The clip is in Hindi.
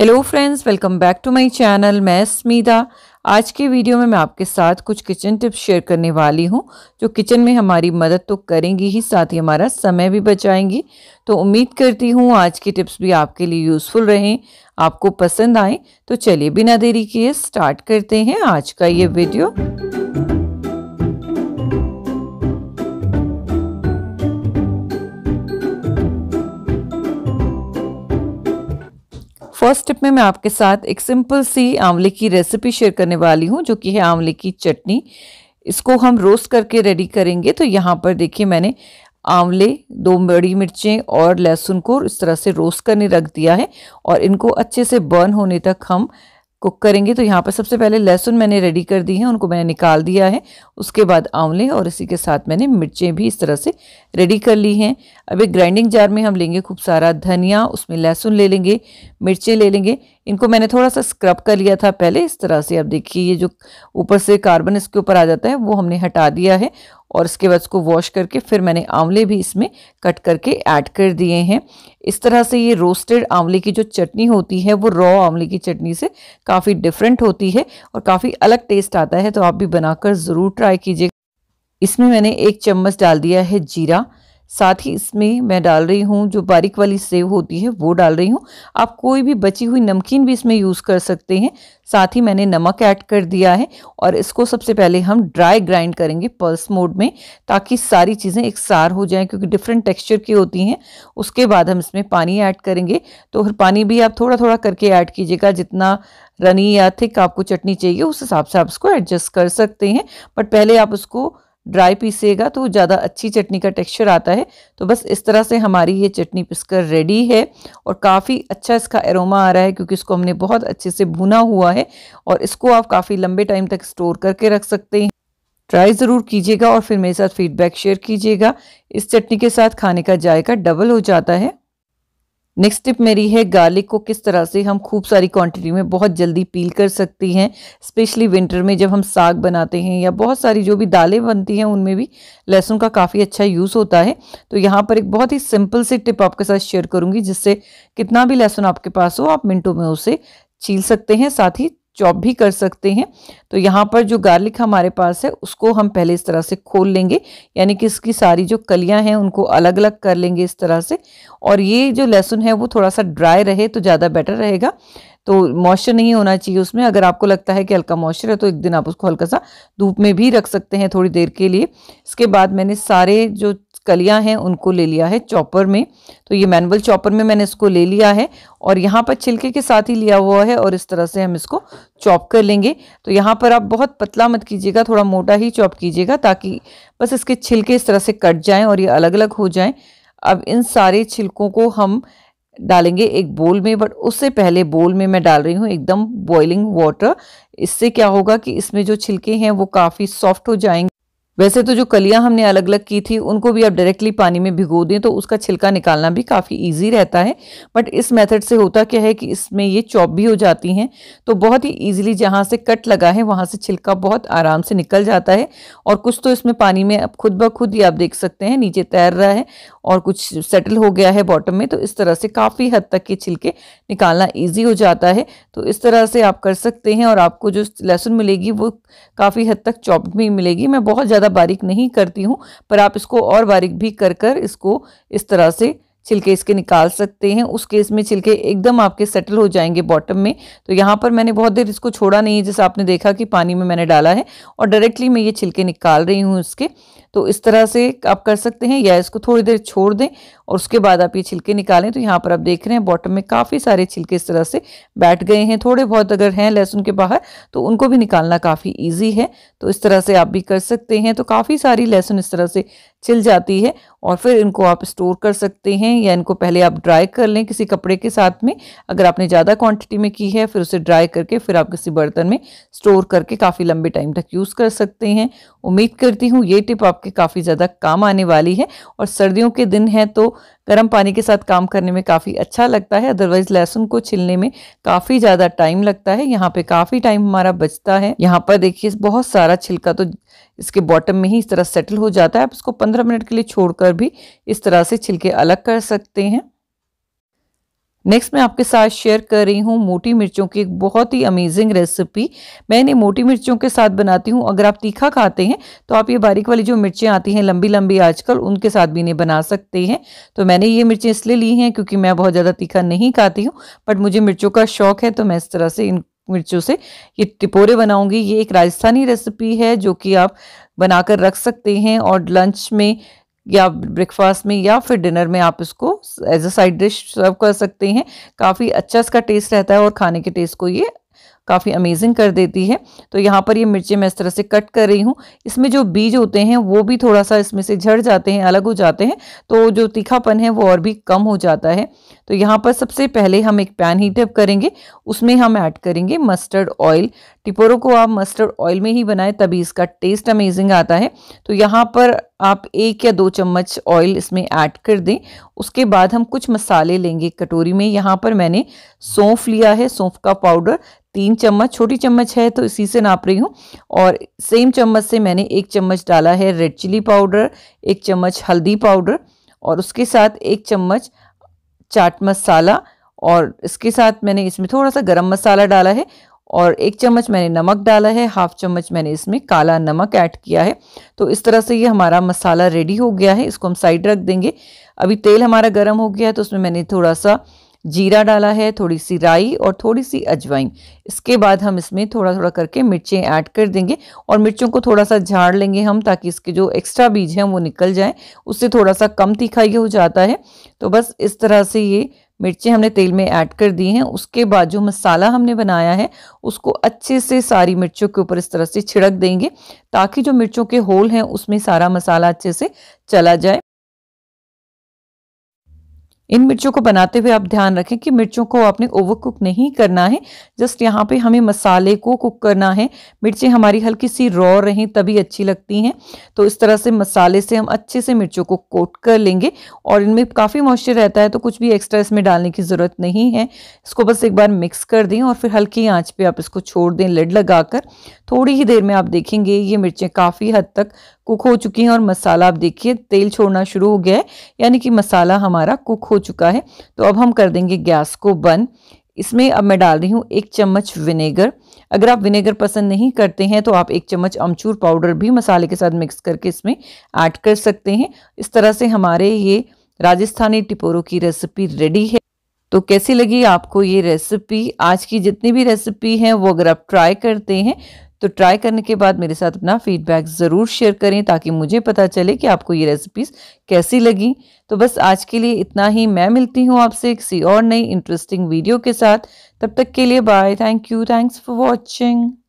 hello friends welcome back to my channel मैं स्मीदा आज के वीडियो में मैं आपके साथ कुछ किचन टिप्स शेयर करने वाली हूं जो किचन में हमारी मदद तो करेंगी ही साथ ही हमारा समय भी बचाएंगी तो उम्मीद करती हूं आज की टिप्स भी आपके लिए यूज़फुल रहें आपको पसंद आएँ तो चलिए बिना देरी किए स्टार्ट करते हैं आज का ये वीडियो फर्स्ट स्टेप में मैं आपके साथ एक सिंपल सी आंवले की रेसिपी शेयर करने वाली हूँ जो कि है आंवले की चटनी इसको हम रोस्ट करके रेडी करेंगे तो यहाँ पर देखिए मैंने आंवले दो बड़ी मिर्चें और लहसुन को इस तरह से रोस्ट करने रख दिया है और इनको अच्छे से बर्न होने तक हम कुक करेंगे तो यहाँ पर सबसे पहले लहसुन मैंने रेडी कर दी है उनको मैंने निकाल दिया है उसके बाद आंवले और इसी के साथ मैंने मिर्चें भी इस तरह से रेडी कर ली हैं अब एक ग्राइंडिंग जार में हम लेंगे खूब सारा धनिया उसमें लहसुन ले लेंगे मिर्चें ले लेंगे इनको मैंने थोड़ा सा स्क्रब कर लिया था पहले इस तरह से अब देखिए ये जो ऊपर से कार्बन इसके ऊपर आ जाता है वो हमने हटा दिया है और इसके बाद इसको वॉश करके फिर मैंने आंवले भी इसमें कट करके ऐड कर दिए हैं इस तरह से ये रोस्टेड आंवले की जो चटनी होती है वो रॉ आंवले की चटनी से काफ़ी डिफरेंट होती है और काफ़ी अलग टेस्ट आता है तो आप भी बनाकर ज़रूर ट्राई कीजिए इसमें मैंने एक चम्मच डाल दिया है जीरा साथ ही इसमें मैं डाल रही हूँ जो बारीक वाली सेव होती है वो डाल रही हूँ आप कोई भी बची हुई नमकीन भी इसमें यूज़ कर सकते हैं साथ ही मैंने नमक ऐड कर दिया है और इसको सबसे पहले हम ड्राई ग्राइंड करेंगे पल्स मोड में ताकि सारी चीज़ें एक सार हो जाएं क्योंकि डिफरेंट टेक्सचर की होती हैं उसके बाद हम इसमें पानी ऐड करेंगे तो फिर पानी भी आप थोड़ा थोड़ा करके ऐड कीजिएगा जितना रनी या थिक आपको चटनी चाहिए उस हिसाब से आप इसको एडजस्ट कर सकते हैं बट पहले आप उसको ड्राई पीसेगा तो ज़्यादा अच्छी चटनी का टेक्सचर आता है तो बस इस तरह से हमारी ये चटनी पिसकर रेडी है और काफ़ी अच्छा इसका एरोमा आ रहा है क्योंकि इसको हमने बहुत अच्छे से भुना हुआ है और इसको आप काफ़ी लंबे टाइम तक स्टोर करके रख सकते हैं ट्राई ज़रूर कीजिएगा और फिर मेरे साथ फीडबैक शेयर कीजिएगा इस चटनी के साथ खाने का जायका डबल हो जाता है नेक्स्ट टिप मेरी है गार्लिक को किस तरह से हम खूब सारी क्वांटिटी में बहुत जल्दी पील कर सकती हैं स्पेशली विंटर में जब हम साग बनाते हैं या बहुत सारी जो भी दालें बनती हैं उनमें भी लहसुन का काफ़ी अच्छा यूज़ होता है तो यहाँ पर एक बहुत ही सिंपल सी टिप आपके साथ शेयर करूँगी जिससे कितना भी लहसुन आपके पास हो आप मिनटों में उसे छील सकते हैं साथ ही चॉप भी कर सकते हैं तो यहाँ पर जो गार्लिक हमारे पास है उसको हम पहले इस तरह से खोल लेंगे यानी कि इसकी सारी जो कलियाँ हैं उनको अलग अलग कर लेंगे इस तरह से और ये जो लहसुन है वो थोड़ा सा ड्राई रहे तो ज़्यादा बेटर रहेगा तो मॉइस्चर नहीं होना चाहिए उसमें अगर आपको लगता है कि हल्का मॉइस्चर है तो एक दिन आप उसको हल्का सा धूप में भी रख सकते हैं थोड़ी देर के लिए इसके बाद मैंने सारे जो कलियां हैं उनको ले लिया है चॉपर में तो ये मैनुअल चॉपर में मैंने इसको ले लिया है और यहाँ पर छिलके के साथ ही लिया हुआ है और इस तरह से हम इसको चॉप कर लेंगे तो यहाँ पर आप बहुत पतला मत कीजिएगा थोड़ा मोटा ही चॉप कीजिएगा ताकि बस इसके छिलके इस तरह से कट जाएँ और ये अलग अलग हो जाएँ अब इन सारे छिलकों को हम डालेंगे एक बोल में बट उससे पहले बोल में मैं डाल रही हूँ एकदम बॉइलिंग वाटर इससे क्या होगा कि इसमें जो छिलके हैं वो काफ़ी सॉफ्ट हो जाएंगे वैसे तो जो कलियां हमने अलग अलग की थी उनको भी आप डायरेक्टली पानी में भिगो दें तो उसका छिलका निकालना भी काफ़ी इजी रहता है बट इस मेथड से होता क्या है कि इसमें ये चॉप भी हो जाती हैं तो बहुत ही इजीली जहाँ से कट लगा है वहाँ से छिलका बहुत आराम से निकल जाता है और कुछ तो इसमें पानी में अब खुद ब खुद ही आप देख सकते हैं नीचे तैर रहा है और कुछ सेटल हो गया है बॉटम में तो इस तरह से काफ़ी हद तक ये छिलके निकालना ईजी हो जाता है तो इस तरह से आप कर सकते हैं और आपको जो लहसुन मिलेगी वो काफ़ी हद तक चॉप भी मिलेगी मैं बहुत ज़्यादा ज़्यादा बारीक नहीं करती हूँ पर आप इसको और बारीक भी कर कर इसको इस तरह से छिलके इसके निकाल सकते हैं उस केस में छिलके एकदम आपके सेटल हो जाएंगे बॉटम में तो यहाँ पर मैंने बहुत देर इसको छोड़ा नहीं है जैसे आपने देखा कि पानी में मैंने डाला है और डायरेक्टली मैं ये छिलके निकाल रही हूँ इसके तो इस तरह से आप कर सकते हैं या इसको थोड़ी देर छोड़ दें और उसके बाद आप ये छिलके निकालें तो यहाँ पर आप देख रहे हैं बॉटम में काफ़ी सारे छिलके इस तरह से बैठ गए हैं थोड़े बहुत अगर हैं लहसुन के बाहर तो उनको भी निकालना काफ़ी ईजी है तो इस तरह से आप भी कर सकते हैं तो काफ़ी सारी लहसुन इस तरह से छिल जाती है और फिर इनको आप स्टोर कर सकते हैं या इनको पहले आप ड्राई कर लें किसी कपड़े के साथ में अगर आपने ज़्यादा क्वांटिटी में की है फिर उसे ड्राई करके फिर आप किसी बर्तन में स्टोर करके काफ़ी लंबे टाइम तक यूज़ कर सकते हैं उम्मीद करती हूँ ये टिप आपके काफ़ी ज़्यादा काम आने वाली है और सर्दियों के दिन हैं तो गर्म पानी के साथ काम करने में काफ़ी अच्छा लगता है अदरवाइज लहसुन को छिलने में काफ़ी ज़्यादा टाइम लगता है यहाँ पे काफ़ी टाइम हमारा बचता है यहाँ पर देखिए बहुत सारा छिलका तो इसके बॉटम में ही इस तरह सेटल हो जाता है आप इसको पंद्रह मिनट के लिए छोड़कर भी इस तरह से छिलके अलग कर सकते हैं नेक्स्ट मैं आपके साथ शेयर कर रही हूँ मोटी मिर्चों की एक बहुत ही अमेजिंग रेसिपी मैं इन्हें मोटी मिर्चों के साथ बनाती हूँ अगर आप तीखा खाते हैं तो आप ये बारीक वाली जो मिर्चें आती हैं लंबी लंबी आजकल उनके साथ भी इन्हें बना सकते हैं तो मैंने ये मिर्चें इसलिए ली हैं क्योंकि मैं बहुत ज़्यादा तीखा नहीं खाती हूँ बट मुझे मिर्चों का शौक है तो मैं इस तरह से इन मिर्चों से ये टिपोरे बनाऊँगी ये एक राजस्थानी रेसिपी है जो कि आप बनाकर रख सकते हैं और लंच में या ब्रेकफास्ट में या फिर डिनर में आप इसको as a side dish serve कर सकते हैं काफ़ी अच्छा इसका टेस्ट रहता है और खाने के टेस्ट को ये काफ़ी अमेजिंग कर देती है तो यहाँ पर ये मिर्चें मैं इस तरह से कट कर रही हूँ इसमें जो बीज होते हैं वो भी थोड़ा सा इसमें से झड़ जाते हैं अलग हो जाते हैं तो जो तीखापन है वो और भी कम हो जाता है तो यहाँ पर सबसे पहले हम एक पैन हीटअप करेंगे उसमें हम ऐड करेंगे मस्टर्ड ऑयल टिपोरों को आप मस्टर्ड ऑयल में ही बनाएं तभी इसका टेस्ट अमेजिंग आता है तो यहाँ पर आप एक या दो चम्मच ऑयल इसमें ऐड कर दें उसके बाद हम कुछ मसाले लेंगे कटोरी में यहाँ पर मैंने सौंफ लिया है सौंफ का पाउडर तीन चम्मच छोटी चम्मच है तो इसी से नाप रही हूँ और सेम चम्मच से मैंने एक चम्मच डाला है रेड चिली पाउडर एक चम्मच हल्दी पाउडर और उसके साथ एक चम्मच चाट मसाला और इसके साथ मैंने इसमें थोड़ा सा गरम मसाला डाला है और एक चम्मच मैंने नमक डाला है हाफ चम्मच मैंने इसमें काला नमक ऐड किया है तो इस तरह से ये हमारा मसाला रेडी हो गया है इसको हम साइड रख देंगे अभी तेल हमारा गर्म हो गया है तो उसमें मैंने थोड़ा सा जीरा डाला है थोड़ी सी राई और थोड़ी सी अजवाइन इसके बाद हम इसमें थोड़ा थोड़ा करके मिर्चें ऐड कर देंगे और मिर्चों को थोड़ा सा झाड़ लेंगे हम ताकि इसके जो एक्स्ट्रा बीज हैं वो निकल जाएं उससे थोड़ा सा कम तीखा ये हो जाता है तो बस इस तरह से ये मिर्चें हमने तेल में ऐड कर दी हैं उसके बाद जो मसाला हमने बनाया है उसको अच्छे से सारी मिर्चों के ऊपर इस तरह से छिड़क देंगे ताकि जो मिर्चों के होल हैं उसमें सारा मसाला अच्छे से चला जाए इन मिर्चों को बनाते हुए आप ध्यान रखें कि मिर्चों को आपने ओवर कुक नहीं करना है जस्ट यहाँ पे हमें मसाले को कुक करना है मिर्चें हमारी हल्की सी रॉ रहें तभी अच्छी लगती हैं तो इस तरह से मसाले से हम अच्छे से मिर्चों को कोट कर लेंगे और इनमें काफ़ी मॉइस्चर रहता है तो कुछ भी एक्स्ट्रा इसमें डालने की ज़रूरत नहीं है इसको बस एक बार मिक्स कर दें और फिर हल्की आँच पर आप इसको छोड़ दें लेड लगा कर, थोड़ी ही देर में आप देखेंगे ये मिर्चें काफ़ी हद तक कुक हो चुकी हैं और मसाला आप देखिए तेल छोड़ना शुरू हो गया है यानी कि मसाला हमारा कुक हो चुका है तो अब हम कर देंगे गैस को बंद इसमें अब मैं डाल रही हूँ एक चम्मच विनेगर अगर आप विनेगर पसंद नहीं करते हैं तो आप एक चम्मच अमचूर पाउडर भी मसाले के साथ मिक्स करके इसमें ऐड कर सकते हैं इस तरह से हमारे ये राजस्थानी टिपोरों की रेसिपी रेडी है तो कैसी लगी आपको ये रेसिपी आज की जितनी भी रेसिपी है वो अगर आप ट्राई करते हैं तो ट्राई करने के बाद मेरे साथ अपना फीडबैक ज़रूर शेयर करें ताकि मुझे पता चले कि आपको ये रेसिपीज़ कैसी लगी तो बस आज के लिए इतना ही मैं मिलती हूँ आपसे किसी और नई इंटरेस्टिंग वीडियो के साथ तब तक के लिए bye thank you thanks for watching